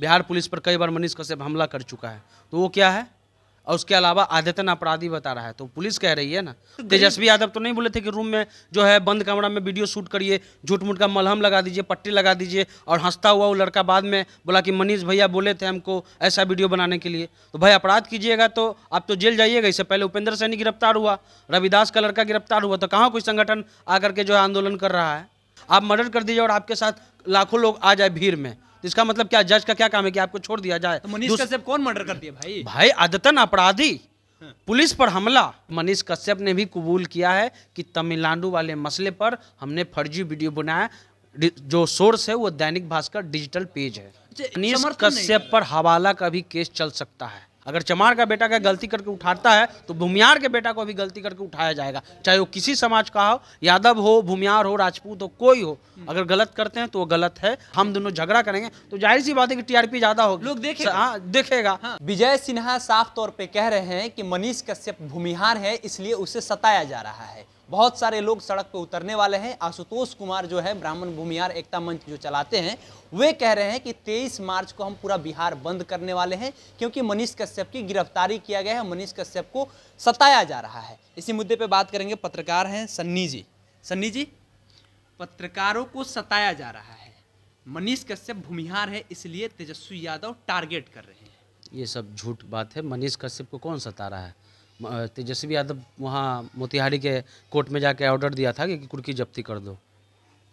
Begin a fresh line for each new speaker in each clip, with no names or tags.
Bihar police पर कई बार मनीष कश्यप हमला कर चुका है तो वो क्या है और उसके अलावा आदतन अपराधी बता रहा है तो पुलिस कह रही है ना तो तेजस्वी यादव तो नहीं बोले थे कि रूम में जो है बंद कमरा में वीडियो शूट करिए झूठ मूठ का मलहम लगा दीजिए पट्टी लगा दीजिए और हंसता हुआ वो लड़का बाद में बोला कि मनीष भैया बोले थे हमको ऐसा वीडियो बनाने के लिए तो भाई अपराध कीजिएगा तो आप तो जेल जाइएगा इससे पहले उपेंद्र सैनी गिरफ्तार हुआ रविदास का लड़का गिरफ्तार हुआ तो कहाँ कोई संगठन आकर के जो है आंदोलन कर रहा है आप मर्डर कर दीजिए और आपके साथ लाखों लोग आ जाए भीड़ में इसका मतलब क्या जज का क्या काम है कि आपको छोड़ दिया जाए तो मनीष कश्यप
कौन मर्डर करती है भाई
भाई आदतन अपराधी हाँ। पुलिस पर हमला मनीष कश्यप ने भी कबूल किया है कि तमिलनाडु वाले मसले पर हमने फर्जी वीडियो बनाया जो सोर्स है वो दैनिक भास्कर डिजिटल पेज है अच्छा, मनीष कश्यप पर हवाला का भी केस चल सकता है अगर चमार का बेटा का गलती करके उठाता है तो भूमियार के बेटा को भी गलती करके उठाया जाएगा चाहे वो किसी समाज का हो यादव हो भूमियार हो राजपूत हो कोई हो अगर गलत करते हैं तो वो गलत है हम दोनों झगड़ा करेंगे तो जाहिर सी बात है कि टीआरपी
ज्यादा होगी लोग देखेगा हाँ देखेगा हाँ। विजय सिन्हा साफ तौर पर कह रहे हैं कि मनीष कश्यप भूमिहार है इसलिए उसे सताया जा रहा है बहुत सारे लोग सड़क पर उतरने वाले हैं आशुतोष कुमार जो है ब्राह्मण भूमिहार एकता मंच जो चलाते हैं वे कह रहे हैं कि 23 मार्च को हम पूरा बिहार बंद करने वाले हैं क्योंकि मनीष कश्यप की गिरफ्तारी किया गया है मनीष कश्यप को सताया जा रहा है इसी मुद्दे पर बात करेंगे पत्रकार हैं सन्नी जी सन्नी जी पत्रकारों को सताया जा रहा है मनीष कश्यप भूमिहार है इसलिए तेजस्वी यादव टारगेट कर रहे हैं
ये सब झूठ बात है मनीष कश्यप को कौन सता रहा है तेजस्वी यादव वहाँ मोतिहारी के कोर्ट में जाके ऑर्डर दिया था कि कुर्की जब्ती कर दो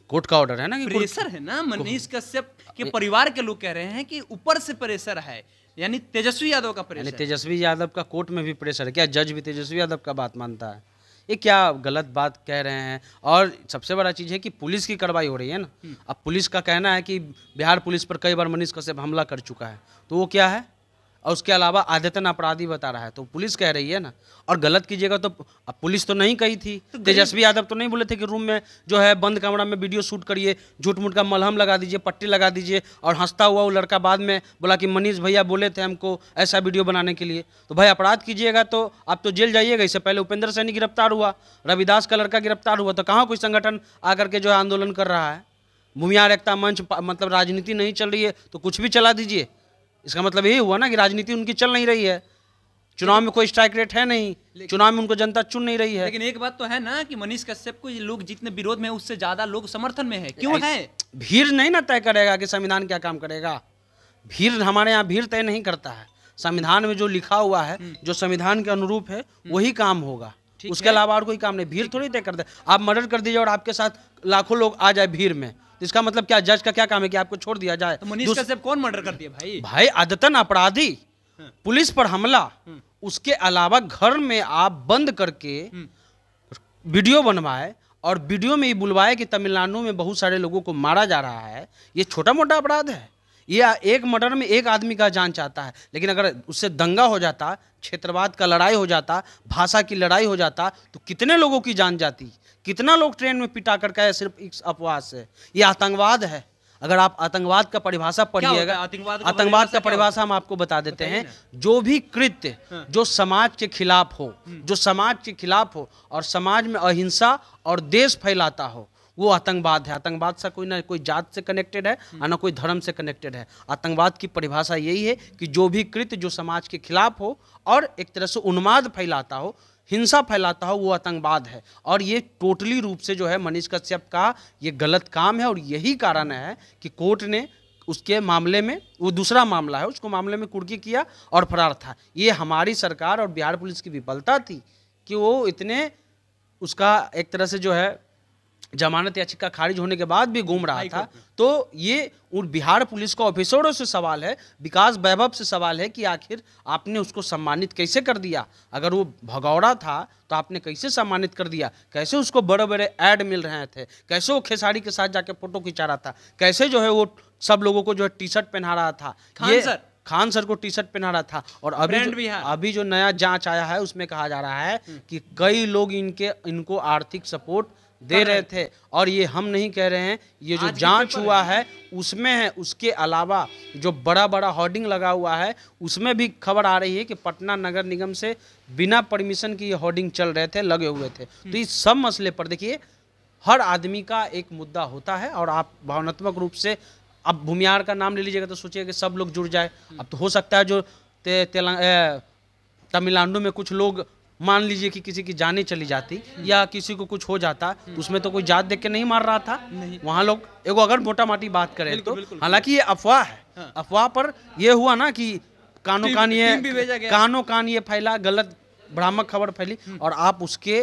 कोर्ट का ऑर्डर है ना कि प्रेशर है ना मनीष कश्यप के परिवार
के लोग कह रहे हैं कि ऊपर से प्रेशर है यानी तेजस्वी यादव का प्रेशर
तेजस्वी यादव का कोर्ट में भी प्रेशर है क्या जज भी तेजस्वी यादव का बात मानता है ये क्या गलत बात कह रहे हैं और सबसे बड़ा चीज़ है कि पुलिस की कार्रवाई हो रही है ना हम्म। अब पुलिस का कहना है कि बिहार पुलिस पर कई बार मनीष कश्यप हमला कर चुका है तो वो क्या है और उसके अलावा आदतन अपराधी बता रहा है तो पुलिस कह रही है ना और गलत कीजिएगा तो पुलिस तो नहीं कही थी तो तेजस्वी यादव तो नहीं बोले थे कि रूम में जो है बंद कमरा में वीडियो शूट करिए झूठ मूठ का मलहम लगा दीजिए पट्टी लगा दीजिए और हंसता हुआ वो लड़का बाद में बोला कि मनीष भैया बोले थे हमको ऐसा वीडियो बनाने के लिए तो भाई अपराध कीजिएगा तो आप तो जेल जाइएगा इससे पहले उपेंद्र सैनी गिरफ्तार हुआ रविदास का लड़का गिरफ्तार हुआ तो कहाँ कोई संगठन आकर के जो है आंदोलन कर रहा है भूमिया एकता मंच मतलब राजनीति नहीं चल रही है तो कुछ भी चला दीजिए इसका मतलब यही हुआ ना कि राजनीति उनकी चल नहीं रही है चुनाव में कोई स्ट्राइक रेट है नहीं चुनाव में उनको जनता चुन नहीं रही है लेकिन एक
बात तो है ना कि मनीष कश्यप को लोग जितने विरोध में उससे ज्यादा लोग समर्थन में है क्यों है
भीड़ नहीं ना तय करेगा कि संविधान क्या काम करेगा भीड़ हमारे यहाँ भीड़ तय नहीं करता है संविधान में जो लिखा हुआ है हम्म। जो संविधान के अनुरूप है हम्म। वही काम होगा उसके अलावा और कोई काम नहीं भीड़ थोड़ी तय कर दे आप मर्डर कर दीजिए और आपके साथ लाखों लोग आ जाए भीड़ में इसका मतलब क्या जज का क्या काम है कि आपको छोड़ दिया जाए तो कौन
मर्डर कर दिया भाई
भाई आदतन अपराधी हाँ। पुलिस पर हमला हम्म। उसके अलावा घर में आप बंद करके हम्म। वीडियो बनवाए और वीडियो में ये बुलवाए कि तमिलनाडु में बहुत सारे लोगों को मारा जा रहा है ये छोटा मोटा अपराध है ये एक मर्डर में एक आदमी का जान चाहता है लेकिन अगर उससे दंगा हो जाता क्षेत्रवाद का लड़ाई हो जाता भाषा की लड़ाई हो जाता तो कितने लोगों की जान जाती कितना लोग ट्रेन में पिटा कर गए सिर्फ इस अपवाद से ये आतंकवाद है अगर आप आतंकवाद का परिभाषा पढ़िएगा आतंकवाद आतंकवाद का परिभाषा हम आपको बता देते हैं जो भी कृत्य हाँ। जो समाज के खिलाफ हो हम्म। जो समाज के खिलाफ हो और समाज में अहिंसा और देश फैलाता हो वो आतंकवाद है आतंकवाद से कोई ना कोई जात से कनेक्टेड है हम्म। और ना कोई धर्म से कनेक्टेड है आतंकवाद की परिभाषा यही है कि जो भी कृत्य जो समाज के खिलाफ हो और एक तरह से उन्माद फैलाता हो हिंसा फैलाता हो वो आतंकवाद है और ये टोटली रूप से जो है मनीष कश्यप का ये गलत काम है और यही कारण है कि कोर्ट ने उसके मामले में वो दूसरा मामला है उसको मामले में कुर्की किया और फरार था ये हमारी सरकार और बिहार पुलिस की विफलता थी कि वो इतने उसका एक तरह से जो है जमानत याचिका खारिज होने के बाद भी घूम रहा था तो ये बिहार पुलिस का ऑफिसरों से सवाल है विकास वैभव से सवाल है कि आखिर आपने उसको सम्मानित कैसे कर दिया अगर वो भगौड़ा था तो आपने कैसे सम्मानित कर दिया कैसे उसको बड़े बड़े ऐड मिल रहे थे कैसे वो खेसारी के साथ जाके फोटो खिंचा रहा था कैसे जो है वो सब लोगों को जो है टी शर्ट पहना रहा था ये सर खान सर को टी शर्ट पहना रहा था और अभी जो, अभी जो नया जांच आया है उसमें कहा जा रहा है हम्म। कि कई लोग इनके इनको आर्थिक सपोर्ट दे रहे थे और ये हम नहीं कह रहे हैं ये जो जांच हुआ है, उसमें है उसके अलावा जो बड़ा बड़ा होर्डिंग लगा हुआ है उसमें भी खबर आ रही है कि पटना नगर निगम से बिना परमिशन की ये होर्डिंग चल रहे थे लगे हुए थे हम्म। तो इस सब मसले पर देखिए हर आदमी का एक मुद्दा होता है और आप भावनात्मक रूप से अब भूमिहार का नाम ले लीजिएगा तो सोचिए कि सब लोग जुड़ जाए हम्म। अब तो हो सकता है जो तेलंग तमिलनाडु में कुछ लोग मान लीजिए कि किसी की जाने चली जाती या किसी को कुछ हो जाता उसमें तो कोई जात देख के नहीं मार रहा था वहाँ लोग एगो अगर मोटा माटी बात करें तो हालांकि ये अफवाह है हाँ। अफवाह पर यह हुआ ना कि कानो कान ये कानो कान ये फैला गलत भ्रामक खबर फैली हम्म। और आप उसके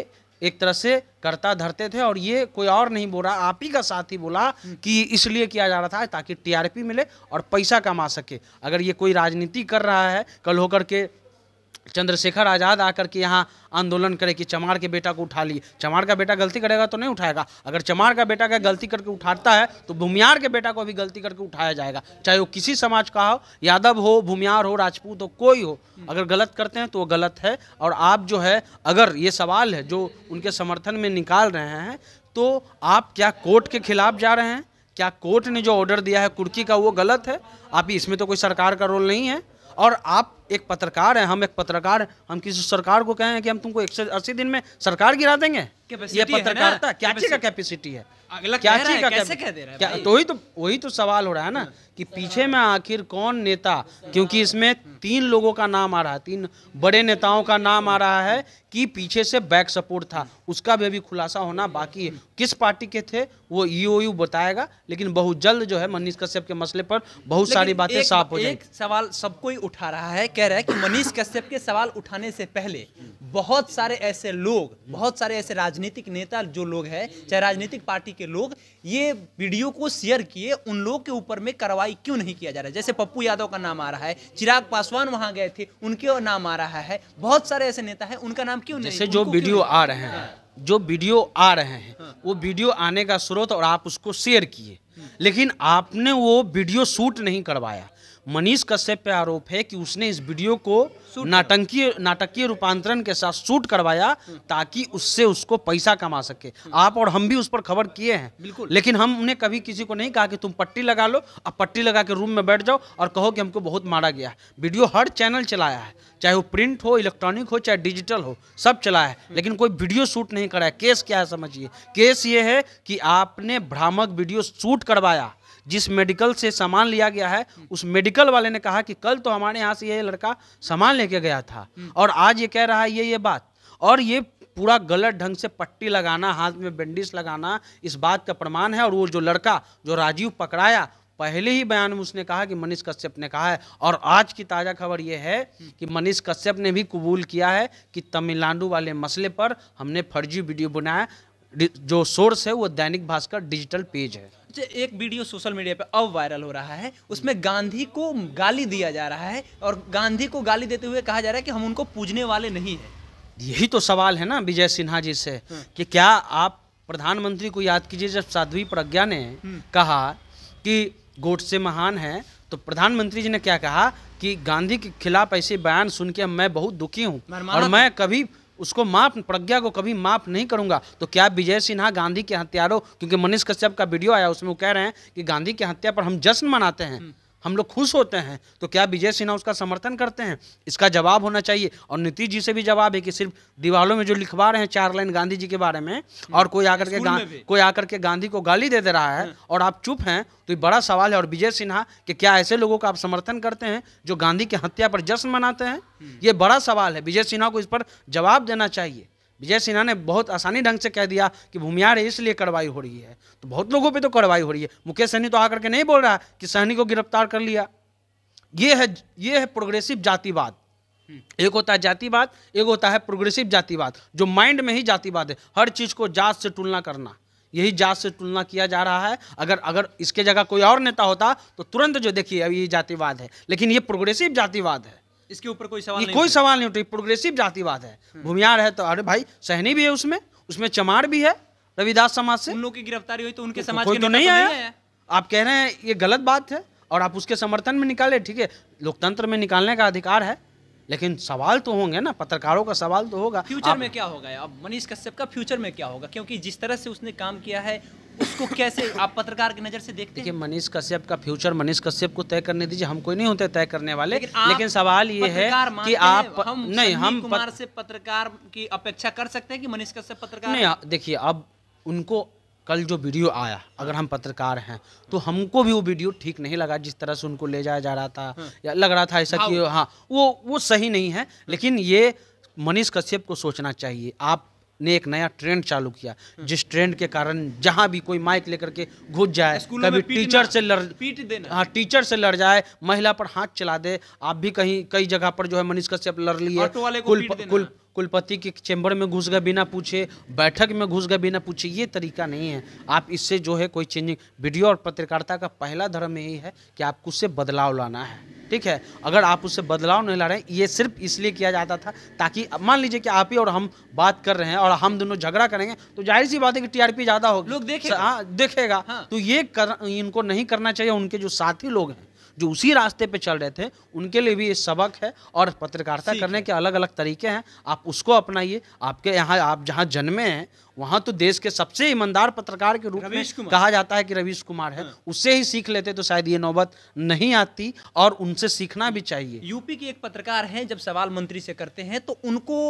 एक तरह से करता धरते थे और ये कोई और नहीं बोला आप ही का साथी बोला हम्म। कि इसलिए किया जा रहा था ताकि टीआरपी मिले और पैसा कमा सके अगर ये कोई राजनीति कर रहा है कल होकर के चंद्रशेखर आज़ाद आकर के यहाँ आंदोलन करे कि चमार के बेटा को उठा लिए चमार का बेटा गलती करेगा तो नहीं उठाएगा अगर चमार का बेटा का गलती करके उठाता है तो भूमियार के बेटा को भी गलती करके उठाया जाएगा चाहे वो किसी समाज का हो यादव हो भूमियार हो राजपूत हो कोई हो अगर गलत करते हैं तो वो गलत है और आप जो है अगर ये सवाल है जो उनके समर्थन में निकाल रहे हैं तो आप क्या कोर्ट के खिलाफ जा रहे हैं क्या कोर्ट ने जो ऑर्डर दिया है कुर्की का वो गलत है आप इसमें तो कोई सरकार का रोल नहीं है और आप एक पत्रकार है हम एक पत्रकार हम किसी सरकार को कहें कि हम तुमको एक सौ दिन में सरकार गिरा देंगे ये पत्रकारिता क्या चीज का कैपेसिटी है
अगला क्या चीज का कैसे कह दे रहा है क्या तो
वही तो वही तो सवाल हो रहा है ना कि पीछे में आखिर कौन नेता क्योंकि इसमें तीन लोगों का नाम आ रहा है तीन बड़े नेताओं का नाम आ रहा है कि पीछे से बैक सपोर्ट था उसका भी अभी खुलासा होना बाकी है किस पार्टी के थे वो ईओयू e बताएगा लेकिन बहुत जल्द जो है मनीष कश्यप के मसले पर बहुत सारी बातें साफ हो जाएगी
सवाल सबको ही उठा रहा है कह रहा है कि मनीष कश्यप के सवाल उठाने से पहले बहुत सारे ऐसे लोग बहुत सारे ऐसे राजनीतिक नेता जो लोग हैं चाहे राजनीतिक पार्टी के लोग ये वीडियो को शेयर किए उन लोगों के ऊपर में कार्रवाई क्यों नहीं किया जा रहा है जैसे पप्पू यादव का नाम आ रहा है चिराग पासवान वहां गए थे उनके नाम आ रहा है बहुत सारे ऐसे नेता है उनका नाम क्यों नहीं जो वीडियो
आ रहे हैं जो वीडियो आ रहे हैं हाँ। वो वीडियो आने का स्रोत और आप उसको शेयर किए लेकिन आपने वो वीडियो शूट नहीं करवाया मनीष कश्यप पे आरोप है कि उसने इस वीडियो को नाटकीय नाटकीय रूपांतरण के साथ शूट करवाया ताकि उससे उसको पैसा कमा सके आप और हम भी उस पर खबर किए हैं बिल्कुल लेकिन हमने कभी किसी को नहीं कहा कि तुम पट्टी लगा लो अब पट्टी लगा के रूम में बैठ जाओ और कहो कि हमको बहुत मारा गया है वीडियो हर चैनल चलाया है चाहे वो प्रिंट हो इलेक्ट्रॉनिक हो चाहे डिजिटल हो सब चलाया है हम्म। लेकिन कोई वीडियो शूट नहीं करा है केस क्या है समझिए केस ये है कि आपने भ्रामक वीडियो शूट करवाया जिस मेडिकल से सामान लिया गया है उस मेडिकल वाले ने कहा कि कल तो हमारे यहाँ से ये लड़का सामान लेके गया था और आज ये कह रहा है ये ये बात और ये पूरा गलत ढंग से पट्टी लगाना हाथ में बैंडिस लगाना इस बात का प्रमाण है और वो जो लड़का जो राजीव पकड़ाया पहले ही बयान में उसने कहा कि मनीष कश्यप ने कहा है और आज की ताज़ा खबर यह है कि मनीष कश्यप ने भी कबूल किया है कि तमिलनाडु वाले मसले पर हमने फर्जी वीडियो बनाया जो सोर्स है वो दैनिक भास्कर डिजिटल पेज है
अच्छा, एक वीडियो सोशल मीडिया पे अब वायरल हो रहा है उसमें गांधी को गाली दिया जा रहा है और गांधी को गाली देते हुए कहा जा रहा है कि हम उनको पूजने वाले नहीं है
यही तो सवाल है ना विजय सिन्हा जी से हाँ। कि क्या आप प्रधानमंत्री को याद कीजिए जब साध्वी प्रज्ञा ने हाँ। कहा कि गोट से महान है तो प्रधानमंत्री जी ने क्या कहा कि गांधी के खिलाफ ऐसे बयान सुन के मैं बहुत दुखी हूँ और मैं कभी उसको माफ प्रज्ञा को कभी माफ नहीं करूंगा तो क्या विजय सिन्हा गांधी के हत्यारों क्योंकि मनीष कश्यप का वीडियो आया उसमें वो कह रहे हैं कि गांधी की हत्या पर हम जश्न मनाते हैं हम्म। हम लोग खुश होते हैं तो क्या विजय सिन्हा उसका समर्थन करते हैं इसका जवाब होना चाहिए और नीतीश जी से भी जवाब है कि सिर्फ दीवालों में जो लिखवा रहे हैं चार लाइन गांधी जी के बारे में हम्म। और कोई आकर के कोई आकर के गांधी को गाली दे दे रहा है हाँ। और आप चुप हैं तो ये बड़ा सवाल है और विजय सिन्हा कि क्या ऐसे लोगों का आप समर्थन करते हैं जो गांधी की हत्या पर जश्न मनाते हैं हम्म। ये बड़ा सवाल है विजय सिन्हा को इस पर जवाब देना चाहिए विजय सिन्हा ने बहुत आसानी ढंग से कह दिया कि भूमिहार है इसलिए कार्रवाई हो रही है तो बहुत लोगों पे तो कार्रवाई हो रही है मुकेश सहनी तो आकर के नहीं बोल रहा कि सहनी को गिरफ्तार कर लिया ये है ये है प्रोग्रेसिव जातिवाद एक होता है जातिवाद एक होता है प्रोग्रेसिव जातिवाद जो माइंड में ही जातिवाद है हर चीज़ को जात से तुलना करना यही जात से तुलना किया जा रहा है अगर अगर इसके जगह कोई और नेता होता तो तुरंत जो देखिए अभी ये जातिवाद है लेकिन ये प्रोग्रेसिव जातिवाद है
इसके ऊपर कोई सवाल नहीं कोई
सवाल नहीं उठे प्रोग्रेसिव जातिवाद है हम्म। भूमियार है तो अरे भाई सहनी भी है उसमें उसमें चमार भी है रविदास समाज से उन लोग की गिरफ्तारी हुई तो उनके तो समाज के तो, तो नहीं आया आप कह रहे हैं ये गलत बात है और आप उसके समर्थन में निकाले ठीक है लोकतंत्र में निकालने का अधिकार है लेकिन सवाल तो होंगे ना पत्रकारों का सवाल तो होगा फ्यूचर में
क्या होगा अब मनीष कश्यप का फ्यूचर में क्या होगा क्योंकि जिस तरह से उसने काम किया है उसको कैसे आप पत्रकार की नजर से देखते हैं
मनीष कश्यप का फ्यूचर मनीष कश्यप को तय करने दीजिए हम कोई नहीं होते तय करने वाले लेकिन, लेकिन सवाल ये है कि आप हम नहीं हम कुमार पत...
से पत्रकार की अपेक्षा कर सकते हैं कि मनीष कश्यप पत्रकार नहीं
देखिए अब उनको कल जो वीडियो आया अगर हम पत्रकार हैं तो हमको भी वो वीडियो ठीक नहीं लगा जिस तरह से उनको ले जाया जा रहा था हाँ। या लग रहा था ऐसा हाँ, कि हाँ वो वो सही नहीं है लेकिन ये मनीष कश्यप को सोचना चाहिए आप ने एक नया ट्रेंड चालू किया हाँ। जिस ट्रेंड के कारण जहां भी कोई माइक लेकर के घुस जाए कभी टीचर से लड़ पीट देना हाँ टीचर से लड़ जाए महिला पर हाथ चला दे आप भी कहीं कई जगह पर जो है मनीष कश्यप लड़ लिए कुल कुलपति के चैम्बर में घुस गए बिना पूछे बैठक में घुस गए बिना पूछे ये तरीका नहीं है आप इससे जो है कोई चेंजिंग वीडियो और पत्रकारिता का पहला धर्म यही है कि आपको उससे बदलाव लाना है ठीक है अगर आप उससे बदलाव नहीं ला रहे हैं ये सिर्फ इसलिए किया जाता था ताकि मान लीजिए कि आप ही और हम बात कर रहे हैं और हम दोनों झगड़ा करेंगे तो जाहिर सी बात है कि टीआरपी ज़्यादा होगी लोग देखे हाँ देखेगा हाँ। तो ये कर, इनको नहीं करना चाहिए उनके जो साथी लोग हैं जो उसी रास्ते पे चल रहे थे उनके लिए भी ये सबक है और पत्रकारिता करने के अलग अलग तरीके हैं आप उसको अपनाइए आपके यहाँ आप जहाँ जन्मे हैं वहाँ तो देश के सबसे ईमानदार पत्रकार के रूप में कहा जाता है कि रवीश कुमार है हाँ। उससे ही सीख लेते तो शायद ये नौबत नहीं आती और उनसे
सीखना भी चाहिए यूपी के एक पत्रकार हैं जब सवाल मंत्री से करते हैं तो उनको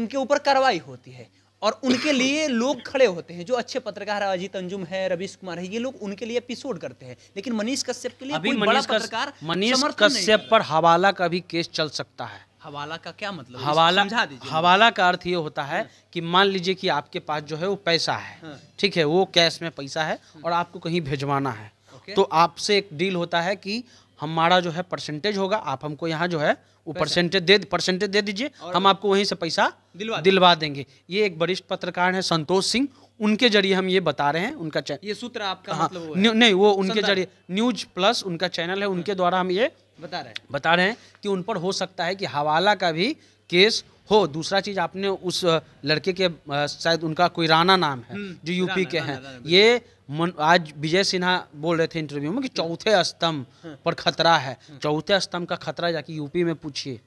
उनके ऊपर कार्रवाई होती है और उनके लिए लोग खड़े होते हैं जो अच्छे पत्रकार है अजीत अंजुम है रवीश कुमार है ये लोग उनके लिए एपिसोड करते हैं लेकिन मनीष कश्यप के लिए अभी कोई बड़ा पत्रकार मनीष कश्यप
पर हवाला का भी केस चल सकता है
हवाला का क्या मतलब हवाला
दीजिए हवाला का अर्थ ये होता है कि मान लीजिए कि आपके पास जो है वो पैसा है हाँ। ठीक है वो कैश में पैसा है और आपको कहीं भिजवाना है तो आपसे एक डील होता है कि हमारा जो है परसेंटेज होगा आप हमको यहाँ जो है वो परसेंटेज दे परसेंटेज दे दीजिए हम आपको वहीं से पैसा दिलवा दिलवा देंगे ये एक वरिष्ठ पत्रकार है संतोष सिंह उनके जरिए हम ये बता रहे हैं उनका चैनल ये
सूत्र आपका हाँ, मतलब वो है। नहीं वो उनके जरिए
न्यूज प्लस उनका चैनल है उनके हाँ। द्वारा हम ये बता रहे हैं बता रहे हैं कि उन पर हो सकता है कि हवाला का भी केस हो दूसरा चीज़ आपने उस लड़के के शायद उनका कोई राना नाम है हम्म, जो यूपी के हैं ये मन, आज विजय सिन्हा बोल रहे थे इंटरव्यू में कि हम्म। चौथे स्तंभ हम्म। पर खतरा है चौथे स्तंभ का खतरा जाके यूपी में पूछिए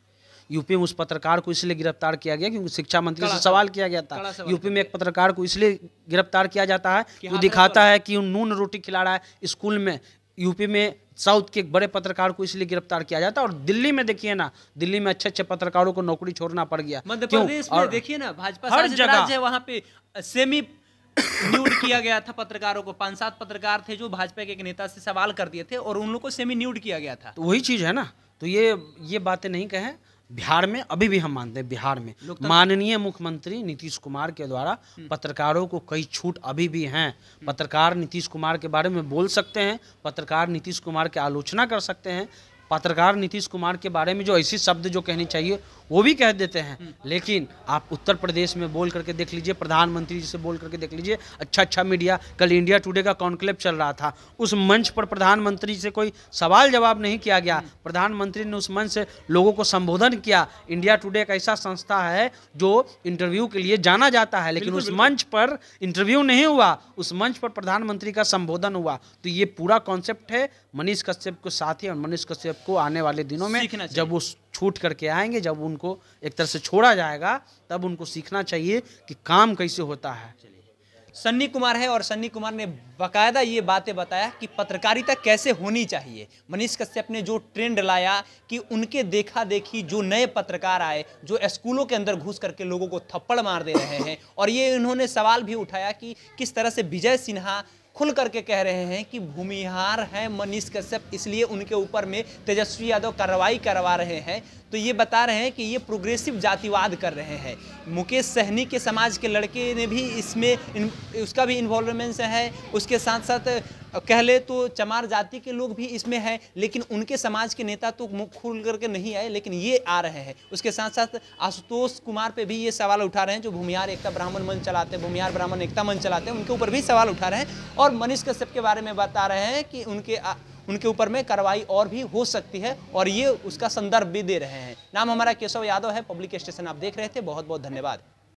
यूपी में उस पत्रकार को इसलिए गिरफ्तार किया गया क्योंकि शिक्षा मंत्री से सवाल किया गया था यूपी में एक पत्रकार को इसलिए गिरफ्तार किया जाता है वो दिखाता है कि नून रोटी खिला रहा है स्कूल में यूपी में साउथ के एक बड़े पत्रकार को इसलिए गिरफ्तार किया जाता और दिल्ली में देखिए ना दिल्ली में अच्छे अच्छे पत्रकारों को नौकरी छोड़ना पड़ गया मध्य प्रदेश में देखिए
ना भाजपा हर जगह वहाँ पे सेमी न्यूड किया गया था पत्रकारों को पांच सात पत्रकार थे जो भाजपा के एक नेता से सवाल कर दिए थे और उन लोग को सेमी न्यूड किया गया था तो वही चीज है ना तो ये ये बातें नहीं कहें
बिहार में अभी भी हम
मानते हैं बिहार
में माननीय मुख्यमंत्री नीतीश कुमार के द्वारा हम्म। पत्रकारों को कई छूट अभी भी हैं हम्म। पत्रकार नीतीश कुमार के बारे में बोल सकते हैं पत्रकार नीतीश कुमार की आलोचना कर सकते हैं पत्रकार नीतीश कुमार के बारे में जो ऐसी शब्द जो कहने चाहिए वो भी कह देते हैं हम्म। लेकिन आप उत्तर प्रदेश में बोल करके देख लीजिए प्रधानमंत्री जी से बोल करके देख लीजिए अच्छा अच्छा मीडिया कल इंडिया टुडे का कॉन्क्लेव चल रहा था उस मंच पर प्रधानमंत्री से कोई सवाल जवाब नहीं किया गया हम्म। प्रधानमंत्री ने उस मंच से लोगों को संबोधन किया इंडिया टुडे एक ऐसा संस्था है जो इंटरव्यू के लिए जाना जाता है लेकिन उस मंच पर इंटरव्यू नहीं हुआ उस मंच पर प्रधानमंत्री का संबोधन हुआ तो ये पूरा कॉन्सेप्ट है मनीष कश्यप के साथ ही और मनीष कश्यप पर्यटक को आने वाले दिनों में जब वो छूट करके आएंगे जब उनको एक तरह से छोड़ा जाएगा तब उनको
सीखना चाहिए कि काम कैसे होता है सन्नी कुमार है और सन्नी कुमार ने बकायदा ये बातें बताया कि पत्रकारिता कैसे होनी चाहिए मनीष कश्यप ने जो ट्रेंड लाया कि उनके देखा देखी जो नए पत्रकार आए जो स्कूलों के अंदर घुस करके लोगों को थप्पड़ मार दे रहे हैं और ये इन्होंने सवाल भी उठाया कि किस तरह से विजय सिन्हा खुल करके कह रहे हैं कि भूमिहार हैं मनीष कश्यप इसलिए उनके ऊपर में तेजस्वी यादव कार्रवाई करवा रहे हैं तो ये बता रहे हैं कि ये प्रोग्रेसिव जातिवाद कर रहे हैं मुकेश सहनी के समाज के लड़के ने भी इसमें उसका भी इन्वॉल्वमेंट है उसके साथ साथ कह ले तो चमार जाति के लोग भी इसमें हैं लेकिन उनके समाज के नेता तो मुख खुल करके नहीं आए लेकिन ये आ रहे हैं उसके साथ साथ आशुतोष कुमार पे भी ये सवाल उठा रहे हैं जो भूमिहार एकता ब्राह्मण मंच चलाते हैं भूमिहार ब्राह्मण एकता मंच चलाते हैं उनके ऊपर भी सवाल उठा रहे हैं और मनीष कश्यप के बारे में बता रहे हैं कि उनके उनके ऊपर में कार्रवाई और भी हो सकती है और ये उसका संदर्भ भी दे रहे हैं नाम हमारा केशव यादव है पब्लिक स्टेशन आप देख रहे थे बहुत बहुत धन्यवाद